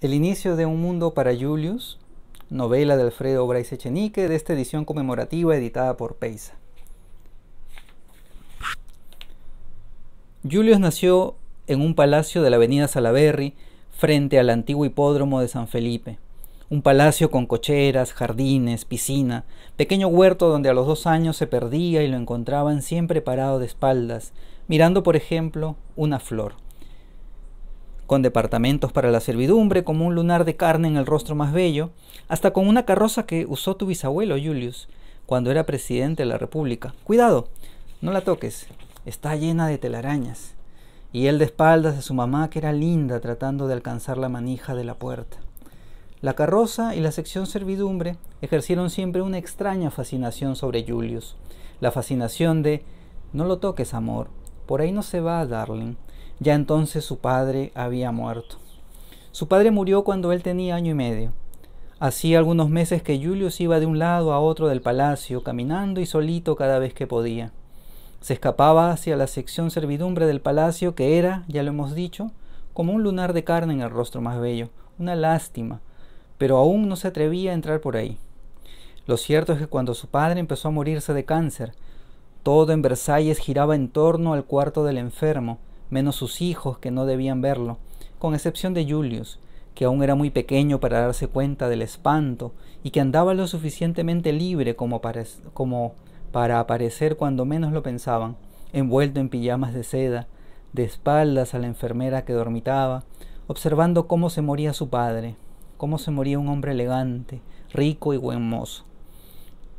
El inicio de un mundo para Julius, novela de Alfredo Bryce de esta edición conmemorativa editada por Peisa. Julius nació en un palacio de la avenida Salaberry, frente al antiguo hipódromo de San Felipe. Un palacio con cocheras, jardines, piscina, pequeño huerto donde a los dos años se perdía y lo encontraban siempre parado de espaldas, mirando, por ejemplo, una flor con departamentos para la servidumbre, como un lunar de carne en el rostro más bello, hasta con una carroza que usó tu bisabuelo Julius cuando era presidente de la República. Cuidado, no la toques, está llena de telarañas. Y él de espaldas a su mamá, que era linda, tratando de alcanzar la manija de la puerta. La carroza y la sección servidumbre ejercieron siempre una extraña fascinación sobre Julius. La fascinación de, no lo toques, amor, por ahí no se va, darling ya entonces su padre había muerto. Su padre murió cuando él tenía año y medio. Hacía algunos meses que Julius iba de un lado a otro del palacio, caminando y solito cada vez que podía. Se escapaba hacia la sección servidumbre del palacio, que era, ya lo hemos dicho, como un lunar de carne en el rostro más bello, una lástima, pero aún no se atrevía a entrar por ahí. Lo cierto es que cuando su padre empezó a morirse de cáncer, todo en Versalles giraba en torno al cuarto del enfermo, menos sus hijos que no debían verlo, con excepción de Julius, que aún era muy pequeño para darse cuenta del espanto y que andaba lo suficientemente libre como para, como para aparecer cuando menos lo pensaban, envuelto en pijamas de seda, de espaldas a la enfermera que dormitaba, observando cómo se moría su padre, cómo se moría un hombre elegante, rico y buen mozo.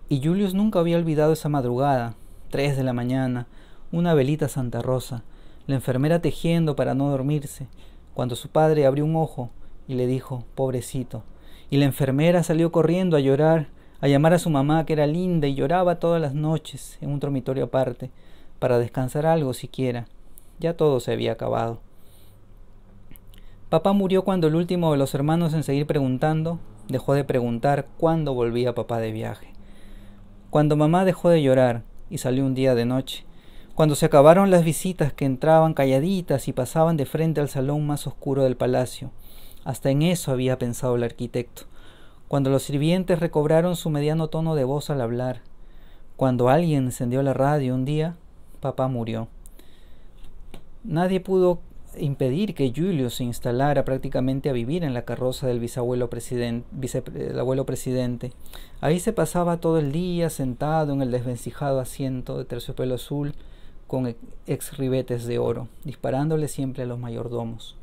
Y Julius nunca había olvidado esa madrugada, tres de la mañana, una velita Santa Rosa, la enfermera tejiendo para no dormirse, cuando su padre abrió un ojo y le dijo, pobrecito, y la enfermera salió corriendo a llorar, a llamar a su mamá que era linda y lloraba todas las noches en un dormitorio aparte, para descansar algo siquiera. Ya todo se había acabado. Papá murió cuando el último de los hermanos en seguir preguntando dejó de preguntar cuándo volvía papá de viaje. Cuando mamá dejó de llorar y salió un día de noche, cuando se acabaron las visitas que entraban calladitas y pasaban de frente al salón más oscuro del palacio, hasta en eso había pensado el arquitecto. Cuando los sirvientes recobraron su mediano tono de voz al hablar, cuando alguien encendió la radio un día, papá murió. Nadie pudo impedir que Julio se instalara prácticamente a vivir en la carroza del bisabuelo presidente, abuelo presidente. Ahí se pasaba todo el día sentado en el desvencijado asiento de terciopelo azul, con ex ribetes de oro, disparándole siempre a los mayordomos.